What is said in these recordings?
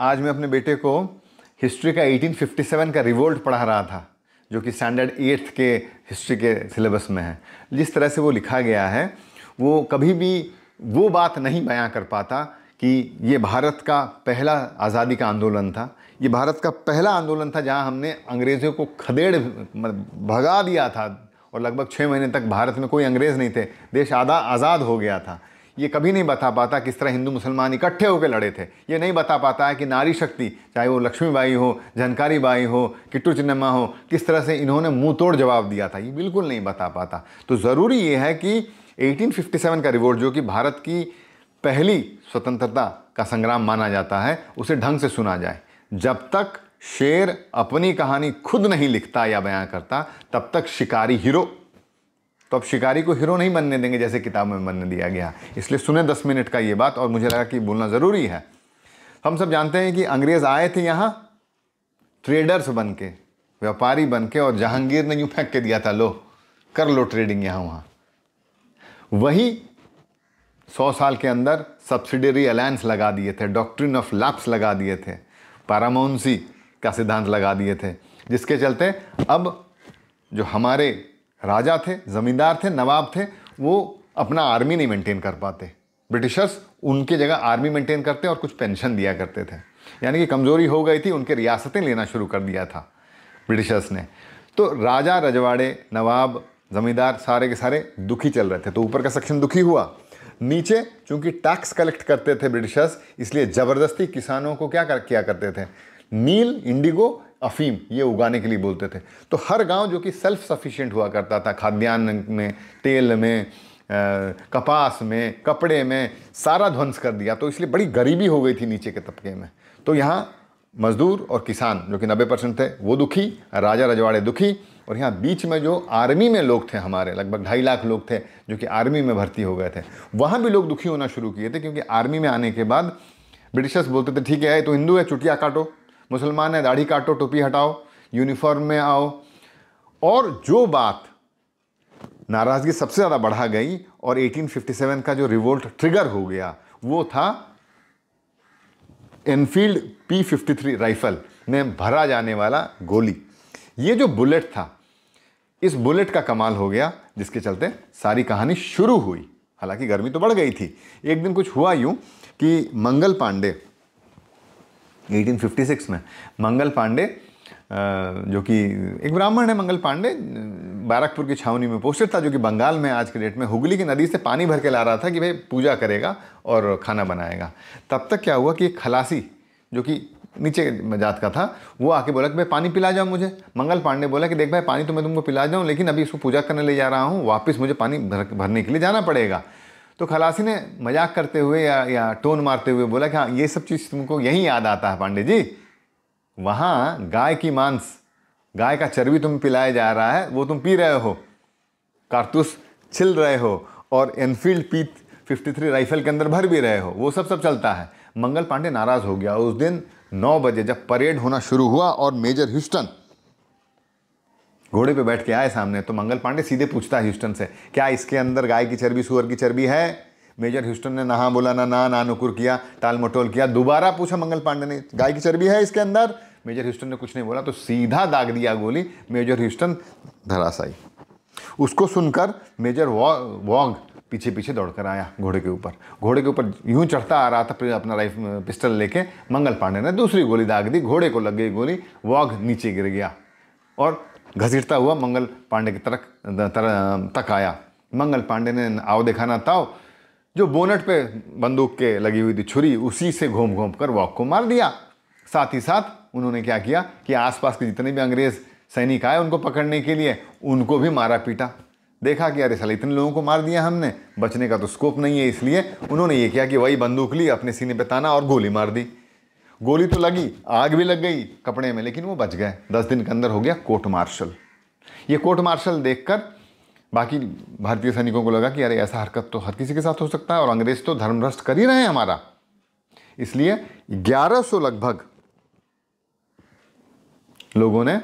आज मैं अपने बेटे को हिस्ट्री का 1857 का रिवोल्ट पढ़ा रहा था जो कि स्टैंडर्ड एट्थ के हिस्ट्री के सिलेबस में है जिस तरह से वो लिखा गया है वो कभी भी वो बात नहीं बयां कर पाता कि ये भारत का पहला आज़ादी का आंदोलन था ये भारत का पहला आंदोलन था जहां हमने अंग्रेज़ों को खदेड़ भगा दिया था और लगभग छः महीने तक भारत में कोई अंग्रेज़ नहीं थे देश आधा आज़ाद हो गया था ये कभी नहीं बता पाता किस तरह हिंदू मुसलमान इकट्ठे होकर लड़े थे ये नहीं बता पाता है कि नारी शक्ति चाहे वो लक्ष्मीबाई हो झनकारी बाई हो किट्टू चिन्नम्मा हो किस तरह से इन्होंने मुँह तोड़ जवाब दिया था ये बिल्कुल नहीं बता पाता तो ज़रूरी ये है कि 1857 का रिवोल्ट जो कि भारत की पहली स्वतंत्रता का संग्राम माना जाता है उसे ढंग से सुना जाए जब तक शेर अपनी कहानी खुद नहीं लिखता या बयां करता तब तक शिकारी हीरो तो अब शिकारी को हीरो नहीं बनने देंगे जैसे किताब में बनने दिया गया इसलिए सुने दस मिनट का ये बात और मुझे लगा कि बोलना ज़रूरी है हम सब जानते हैं कि अंग्रेज़ आए थे यहाँ ट्रेडर्स बन के व्यापारी बन के और जहांगीर ने यूँ फेंक के दिया था लो कर लो ट्रेडिंग यहाँ वहाँ वही सौ साल के अंदर सब्सिडरी अलायंस लगा दिए थे डॉक्ट्रिन ऑफ लैप्स लगा दिए थे पारामोन्सी का सिद्धांत लगा दिए थे जिसके चलते अब जो हमारे राजा थे ज़मींदार थे नवाब थे वो अपना आर्मी नहीं मेंटेन कर पाते ब्रिटिशर्स उनके जगह आर्मी मेंटेन करते और कुछ पेंशन दिया करते थे यानी कि कमज़ोरी हो गई थी उनके रियासतें लेना शुरू कर दिया था ब्रिटिशर्स ने तो राजा रजवाड़े नवाब ज़मींदार सारे के सारे दुखी चल रहे थे तो ऊपर का सेक्शन दुखी हुआ नीचे चूंकि टैक्स कलेक्ट करते थे ब्रिटिशर्स इसलिए ज़बरदस्ती किसानों को क्या कर, किया करते थे नील इंडिगो अफीम ये उगाने के लिए बोलते थे तो हर गांव जो कि सेल्फ सफिशिएंट हुआ करता था खाद्यान्न में तेल में आ, कपास में कपड़े में सारा ध्वंस कर दिया तो इसलिए बड़ी गरीबी हो गई थी नीचे के तबके में तो यहाँ मजदूर और किसान जो कि नब्बे परसेंट थे वो दुखी राजा रजवाड़े दुखी और यहाँ बीच में जो आर्मी में लोग थे हमारे लगभग ढाई लाख लोग थे जो कि आर्मी में भर्ती हो गए थे वहाँ भी लोग दुखी होना शुरू किए थे क्योंकि आर्मी में आने के बाद ब्रिटिशर्स बोलते थे ठीक है तो हिंदू है चुटिया काटो मुसलमान है दाढ़ी काटो टोपी हटाओ यूनिफॉर्म में आओ और जो बात नाराज़गी सबसे ज़्यादा बढ़ा गई और 1857 का जो रिवोल्ट ट्रिगर हो गया वो था एनफील्ड पी राइफल ने भरा जाने वाला गोली ये जो बुलेट था इस बुलेट का कमाल हो गया जिसके चलते सारी कहानी शुरू हुई हालांकि गर्मी तो बढ़ गई थी एक दिन कुछ हुआ यूं कि मंगल पांडे 1856 में मंगल पांडे जो कि एक ब्राह्मण है मंगल पांडे बैरकपुर की छावनी में पोस्टेड था जो कि बंगाल में आज के डेट में हुगली की नदी से पानी भर के ला रहा था कि भाई पूजा करेगा और खाना बनाएगा तब तक क्या हुआ कि एक खलासी जो कि नीचे जात का था वो आके बोला कि भाई पानी पिला जाओ मुझे मंगल पांडे बोला कि देख भाई पानी तो मैं तुमको पिला जाऊँ लेकिन अभी इसको पूजा करने ले जा रहा हूँ वापस मुझे पानी भर भरने के लिए जाना पड़ेगा तो खलासी ने मजाक करते हुए या, या टोन मारते हुए बोला कि हाँ ये सब चीज़ तुमको यहीं याद आता है पांडे जी वहाँ गाय की मांस गाय का चर्बी तुम पिलाया जा रहा है वो तुम पी रहे हो कारतूस छिल रहे हो और एनफील्ड पीत 53 राइफल के अंदर भर भी रहे हो वो सब सब चलता है मंगल पांडे नाराज़ हो गया उस दिन नौ बजे जब परेड होना शुरू हुआ और मेजर ह्यूस्टन घोड़े पे बैठ के आए सामने तो मंगल पांडे सीधे पूछता है ह्यूस्टन से क्या इसके अंदर गाय की चर्बी सुअर की चर्बी है मेजर ह्यूस्टन ने नहा बोला ना ना ना नुकुर किया टाल मटोल किया दोबारा पूछा मंगल पांडे ने गाय की चर्बी है इसके अंदर मेजर ह्यूस्टन ने कुछ नहीं बोला तो सीधा दाग दिया गोली मेजर ह्यूस्टन धराशाई उसको सुनकर मेजर वॉग पीछे पीछे दौड़कर आया घोड़े के ऊपर घोड़े के ऊपर यूं चढ़ता आ रहा था अपना राइफ पिस्टल लेके मंगल पांडे ने दूसरी गोली दाग दी घोड़े को लग गई गोली वॉग नीचे गिर गया और घसीटता हुआ मंगल पांडे की तरक तर, तक आया मंगल पांडे ने आओ दिखाना ताओ जो बोनट पे बंदूक के लगी हुई थी छुरी उसी से घूम घूम कर वॉक को मार दिया साथ ही साथ उन्होंने क्या किया कि आसपास के जितने भी अंग्रेज सैनिक आए उनको पकड़ने के लिए उनको भी मारा पीटा देखा कि अरे साले इतने लोगों को मार दिया हमने बचने का तो स्कोप नहीं है इसलिए उन्होंने ये किया कि वही बंदूक ली अपने सीने पे ताना और गोली मार दी गोली तो लगी आग भी लग गई कपड़े में लेकिन वो बच गए दस दिन के अंदर हो गया कोर्ट मार्शल ये कोर्ट मार्शल देखकर बाकी भारतीय सैनिकों को लगा कि अरे ऐसा हरकत तो हर किसी के साथ हो सकता है और अंग्रेज तो धर्मभ्रष्ट कर ही रहे हैं हमारा इसलिए 1100 लगभग लोगों ने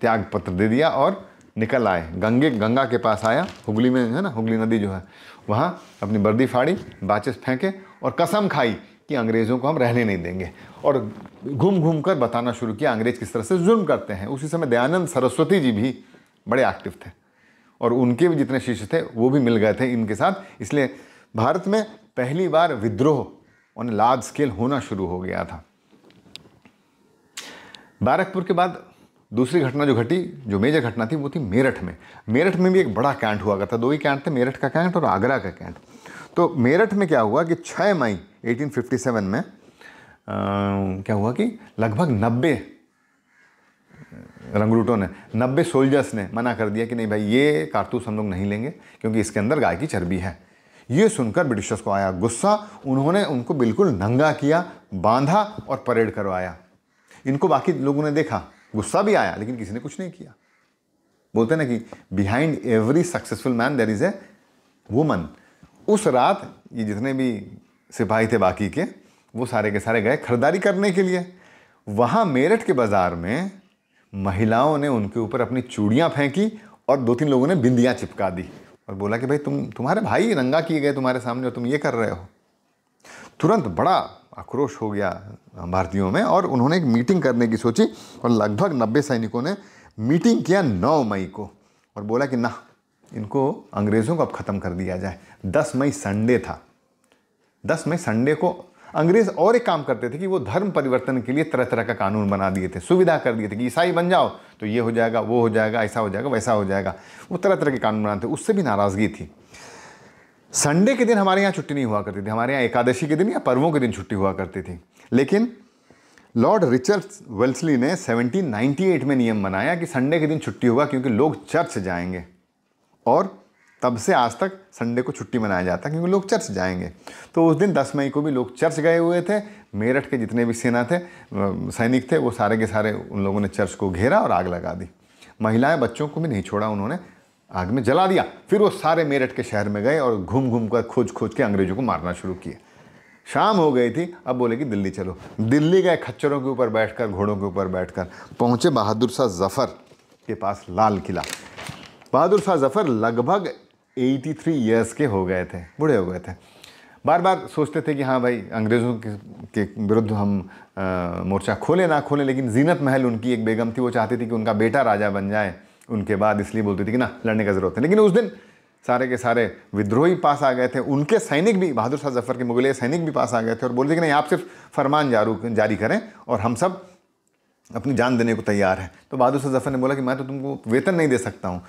त्याग पत्र दे दिया और निकल आए गंगे गंगा के पास आया हुगली में है ना हुगली नदी जो है वहाँ अपनी बर्दी फाड़ी बाचिस फेंके और कसम खाई कि अंग्रेज़ों को हम रहने नहीं देंगे और घूम घूम कर बताना शुरू किया अंग्रेज़ किस तरह से जुल्म करते हैं उसी समय दयानंद सरस्वती जी भी बड़े एक्टिव थे और उनके भी जितने शिष्य थे वो भी मिल गए थे इनके साथ इसलिए भारत में पहली बार विद्रोह ऑन लार्ज स्केल होना शुरू हो गया था बैरकपुर के बाद दूसरी घटना जो घटी जो मेजर घटना थी वो थी मेरठ में मेरठ में भी एक बड़ा कैंट हुआ करता था दो ही कैंट थे मेरठ का कैंट और आगरा का कैंट तो मेरठ में क्या हुआ कि 6 मई 1857 में आ, क्या हुआ कि लगभग 90 रंगरूटों ने 90 सोल्जर्स ने मना कर दिया कि नहीं भाई ये कारतूस हम लोग नहीं लेंगे क्योंकि इसके अंदर गाय की चर्बी है ये सुनकर ब्रिटिशर्स को आया गुस्सा उन्होंने उनको बिल्कुल नंगा किया बांधा और परेड करवाया इनको बाकी लोगों ने देखा गुस्सा भी आया लेकिन किसी ने कुछ नहीं किया बोलते ना कि behind every successful man there is a woman उस रात ये जितने भी सिपाही थे बाकी के वो सारे के सारे गए खरीदारी करने के लिए वहाँ मेरठ के बाज़ार में महिलाओं ने उनके ऊपर अपनी चूड़ियाँ फेंकी और दो तीन लोगों ने बिंदियाँ चिपका दी और बोला कि भाई तुम तुम्हारे भाई रंगा किए गए तुम्हारे सामने और तुम ये कर रहे हो तुरंत बड़ा आक्रोश हो गया भारतीयों में और उन्होंने एक मीटिंग करने की सोची और लगभग नब्बे सैनिकों ने मीटिंग किया नौ मई को और बोला कि ना इनको अंग्रेज़ों को अब ख़त्म कर दिया जाए दस मई संडे था दस मई संडे को अंग्रेज़ और एक काम करते थे कि वो धर्म परिवर्तन के लिए तरह तरह का कानून बना दिए थे सुविधा कर दिए थे कि ईसाई बन जाओ तो ये हो जाएगा वो हो जाएगा ऐसा हो जाएगा वैसा हो जाएगा वो तरह तरह के कानून बनाते थे उससे भी नाराज़गी थी संडे के दिन हमारे यहाँ छुट्टी नहीं हुआ करती थी हमारे यहाँ एकादशी के दिन या पर्वों के दिन छुट्टी हुआ करती थी लेकिन लॉर्ड रिचर्ड वेल्सली ने 1798 में नियम बनाया कि संडे के दिन छुट्टी होगा क्योंकि लोग चर्च जाएंगे और तब से आज तक संडे को छुट्टी मनाया जाता है क्योंकि लोग चर्च जाएंगे तो उस दिन 10 मई को भी लोग चर्च गए हुए थे मेरठ के जितने भी सेना थे सैनिक थे वो सारे के सारे उन लोगों ने चर्च को घेरा और आग लगा दी महिलाएं बच्चों को भी नहीं छोड़ा उन्होंने आग में जला दिया फिर वो सारे मेरठ के शहर में गए और घूम घूम कर खोज खोज के अंग्रेजों को मारना शुरू किया शाम हो गई थी अब बोले कि दिल्ली चलो दिल्ली गए खच्चरों के ऊपर बैठकर घोड़ों के ऊपर बैठकर पहुंचे बहादुर शाह जफ़र के पास लाल किला बहादुर शाह जफ़र लगभग 83 इयर्स के हो गए थे बूढ़े हो गए थे बार बार सोचते थे कि हाँ भाई अंग्रेज़ों के विरुद्ध हम आ, मोर्चा खोले ना खोले लेकिन जीनत महल उनकी एक बेगम थी वो चाहती थी कि उनका बेटा राजा बन जाए उनके बाद इसलिए बोलती थी कि ना लड़ने का ज़रूरत है लेकिन उस दिन सारे के सारे विद्रोही पास आ गए थे उनके सैनिक भी बहादुर शाह जफ़र के मुगल सैनिक भी पास आ गए थे और बोलते कि नहीं आप सिर्फ फरमान जारू जारी करें और हम सब अपनी जान देने को तैयार हैं तो बहादुर शाह जफ़र ने बोला कि मैं तो तुमको वेतन नहीं दे सकता हूँ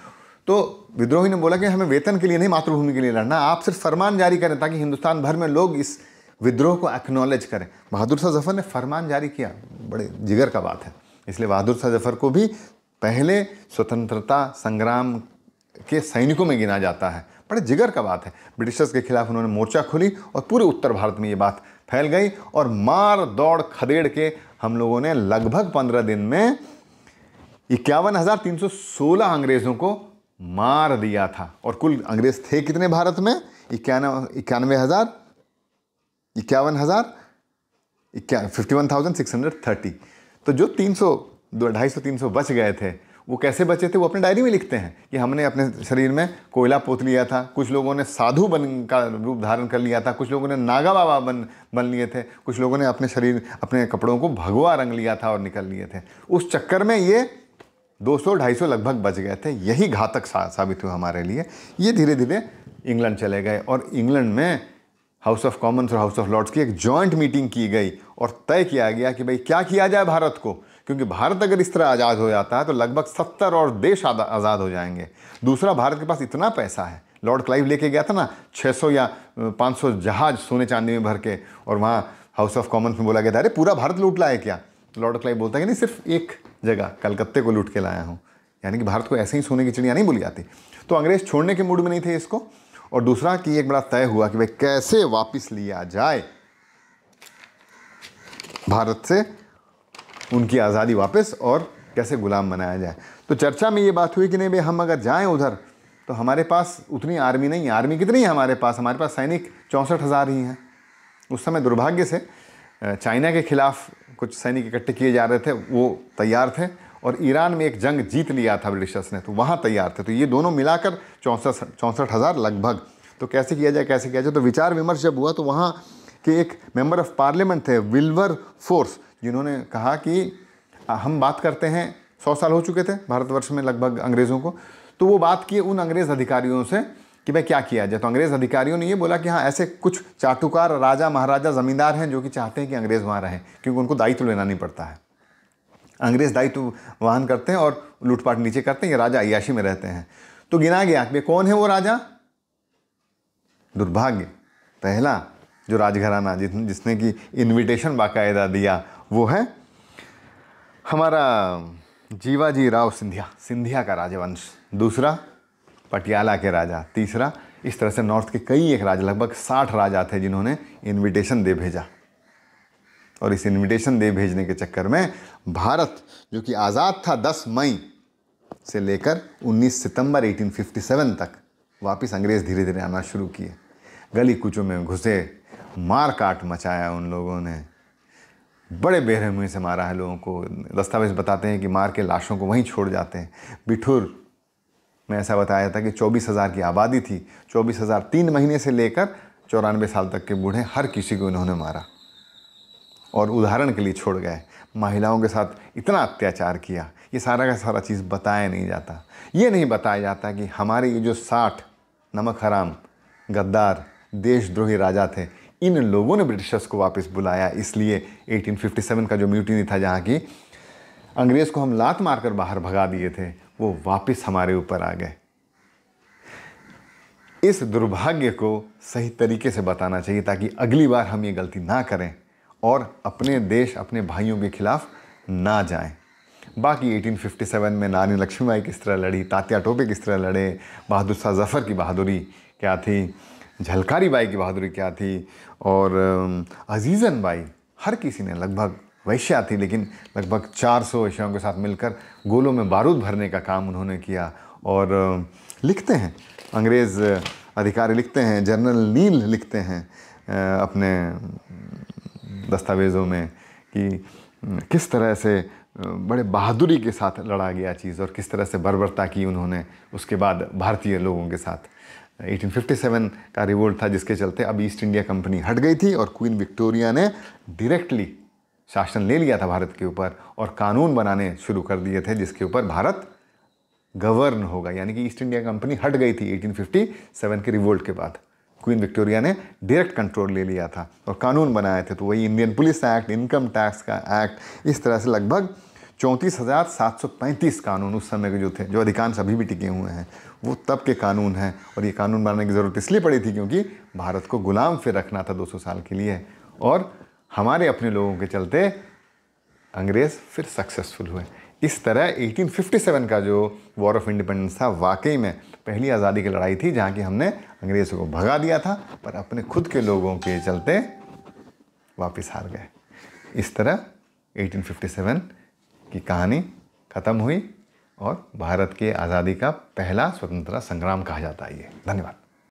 तो विद्रोही ने बोला कि हमें वेतन के लिए नहीं मातृभूमि के लिए लड़ना आप सिर्फ फरमान जारी करें ताकि हिंदुस्तान भर में लोग इस विद्रोह को एक्नॉलेज करें बहादुर शाह जफर ने फरमान जारी किया बड़े जिगर का बात है इसलिए बहादुर शाह जफर को भी पहले स्वतंत्रता संग्राम के सैनिकों में गिना जाता है बड़े जिगर का बात है ब्रिटिशर्स के खिलाफ उन्होंने मोर्चा खोली और पूरे उत्तर भारत में ये बात फैल गई और मार दौड़ खदेड़ के हम लोगों ने लगभग पंद्रह दिन में इक्यावन हज़ार तीन सौ सोलह अंग्रेज़ों को मार दिया था और कुल अंग्रेज थे कितने भारत में इक्यानवे इक्यानवे हज़ार इक्यावन हज़ार इक्या fifty one thousand six hundred thirty तो जो तीन सौ दो ढाई सौ तीन सौ बच गए थे वो कैसे बचे थे वो अपने डायरी में लिखते हैं कि हमने अपने शरीर में कोयला पोत लिया था कुछ लोगों ने साधु बन का रूप धारण कर लिया था कुछ लोगों ने नागा बाबा बन बन लिए थे कुछ लोगों ने अपने शरीर अपने कपड़ों को भगवा रंग लिया था और निकल लिए थे उस चक्कर में ये 200 250 लगभग बच गए थे यही घातक साबित हुआ हमारे लिए ये धीरे धीरे इंग्लैंड चले गए और इंग्लैंड में हाउस ऑफ कॉमन्स और हाउस ऑफ लॉर्ड्स की एक जॉइंट मीटिंग की गई और तय किया गया कि भाई क्या किया जाए भारत को क्योंकि भारत अगर इस तरह आज़ाद हो जाता है तो लगभग सत्तर और देश आज़ाद हो जाएंगे दूसरा भारत के पास इतना पैसा है लॉर्ड क्लाइव लेके गया था ना 600 या 500 जहाज सोने चांदी में भर के और वहाँ हाउस ऑफ कॉमन्स में बोला गया था अरे पूरा भारत लूट लाए क्या लॉर्ड क्लाइव बोलता है कि नहीं सिर्फ एक जगह कलकत्ते को लूट के लाया हूँ यानी कि भारत को ऐसे ही सोने की चिड़िया नहीं बोली जाती तो अंग्रेज छोड़ने के मूड में नहीं थे इसको और दूसरा कि एक बड़ा तय हुआ कि भाई कैसे वापस लिया जाए भारत से उनकी आज़ादी वापस और कैसे गुलाम बनाया जाए तो चर्चा में ये बात हुई कि नहीं भाई हम अगर जाएं उधर तो हमारे पास उतनी आर्मी नहीं आर्मी कितनी है हमारे पास हमारे पास सैनिक चौंसठ हज़ार ही हैं उस समय दुर्भाग्य से चाइना के खिलाफ कुछ सैनिक इकट्ठे किए जा रहे थे वो तैयार थे और ईरान में एक जंग जीत लिया था ब्रिटिशर्स ने तो वहाँ तैयार थे तो ये दोनों मिलाकर चौंसठ चौंसठ हज़ार लगभग तो कैसे किया जाए कैसे किया जाए तो विचार विमर्श जब हुआ तो वहाँ के एक मेंबर ऑफ पार्लियामेंट थे विल्वर फोर्स जिन्होंने कहा कि हम बात करते हैं सौ साल हो चुके थे भारतवर्ष में लगभग अंग्रेज़ों को तो वो बात किए उन अंग्रेज़ अधिकारियों से कि भाई क्या किया जाए तो अंग्रेज़ अधिकारियों ने ये बोला कि हाँ ऐसे कुछ चाटुकार राजा महाराजा ज़मींदार हैं जो कि चाहते हैं कि अंग्रेज़ वहाँ रहें क्योंकि उनको दायित्व लेना नहीं पड़ता है अंग्रेज़ दायित्व वाहन करते हैं और लूटपाट नीचे करते हैं ये राजा अयाशी में रहते हैं तो गिना गया कि कौन है वो राजा दुर्भाग्य पहला जो राजघराना जिस जिसने कि इन्विटेशन बाकायदा दिया वो है हमारा जीवाजी राव सिंधिया सिंधिया का राजवंश दूसरा पटियाला के राजा तीसरा इस तरह से नॉर्थ के कई एक राजा लगभग साठ राजा थे जिन्होंने इनविटेशन दे भेजा और इस इनविटेशन दे भेजने के चक्कर में भारत जो कि आज़ाद था 10 मई से लेकर 19 सितंबर 1857 तक वापस अंग्रेज़ धीरे धीरे आना शुरू किए गली कुचों में घुसे मार काट मचाया उन लोगों ने बड़े बेरहमी से मारा है लोगों को दस्तावेज़ बताते हैं कि मार के लाशों को वहीं छोड़ जाते हैं बिठुर मैं ऐसा बताया था कि चौबीस हज़ार की आबादी थी चौबीस हज़ार तीन महीने से लेकर चौरानवे साल तक के बूढ़े हर किसी को इन्होंने मारा और उदाहरण के लिए छोड़ गए महिलाओं के साथ इतना अत्याचार किया ये सारा का सारा चीज़ बताया नहीं जाता ये नहीं बताया जाता कि हमारे ये जो साठ नमक हराम गद्दार देशद्रोही राजा थे इन लोगों ने ब्रिटिशर्स को वापस बुलाया इसलिए 1857 का जो म्यूटिनी था जहाँ की अंग्रेज़ को हम लात मारकर बाहर भगा दिए थे वो वापस हमारे ऊपर आ गए इस दुर्भाग्य को सही तरीके से बताना चाहिए ताकि अगली बार हम ये गलती ना करें और अपने देश अपने भाइयों के खिलाफ ना जाएं। बाकी 1857 में नानी लक्ष्मीबाई किस तरह लड़ी तात्या टोपे किस तरह लड़े बहादुर शाह जफ़र की बहादुरी क्या थी झलकारी बाई की बहादुरी क्या थी और अजीज़न बाई हर किसी ने लगभग वैश्या थी लेकिन लगभग 400 वैश्याओं के साथ मिलकर गोलों में बारूद भरने का काम उन्होंने किया और लिखते हैं अंग्रेज़ अधिकारी लिखते हैं जनरल नील लिखते हैं अपने दस्तावेज़ों में कि किस तरह से बड़े बहादुरी के साथ लड़ा गया चीज़ और किस तरह से बर्बरता की उन्होंने उसके बाद भारतीय लोगों के साथ 1857 का रिवोल्ट था जिसके चलते अब ईस्ट इंडिया कंपनी हट गई थी और क्वीन विक्टोरिया ने डायरेक्टली शासन ले लिया था भारत के ऊपर और कानून बनाने शुरू कर दिए थे जिसके ऊपर भारत गवर्न होगा यानी कि ईस्ट इंडिया कंपनी हट गई थी 1857 के रिवोल्ट के बाद क्वीन विक्टोरिया ने डायरेक्ट कंट्रोल ले लिया था और कानून बनाए थे तो वही Indian police act income tax का एक्ट इस तरह से लगभग चौंतीस हज़ार सात सौ पैंतीस कानून उस समय के जो थे जो अधिकांश अभी भी टिके हुए हैं वो तब के कानून हैं और ये कानून बनाने की ज़रूरत इसलिए पड़ी थी क्योंकि भारत को गुलाम फिर रखना था 200 साल के लिए और हमारे अपने लोगों के चलते अंग्रेज़ फिर सक्सेसफुल हुए इस तरह 1857 का जो वॉर ऑफ इंडिपेंडेंस था वाकई में पहली आज़ादी की लड़ाई थी जहाँ की हमने अंग्रेज़ों को भगा दिया था पर अपने खुद के लोगों के चलते वापस हार गए इस तरह 1857 की कहानी ख़त्म हुई और भारत के आज़ादी का पहला स्वतंत्रता संग्राम कहा जाता है ये धन्यवाद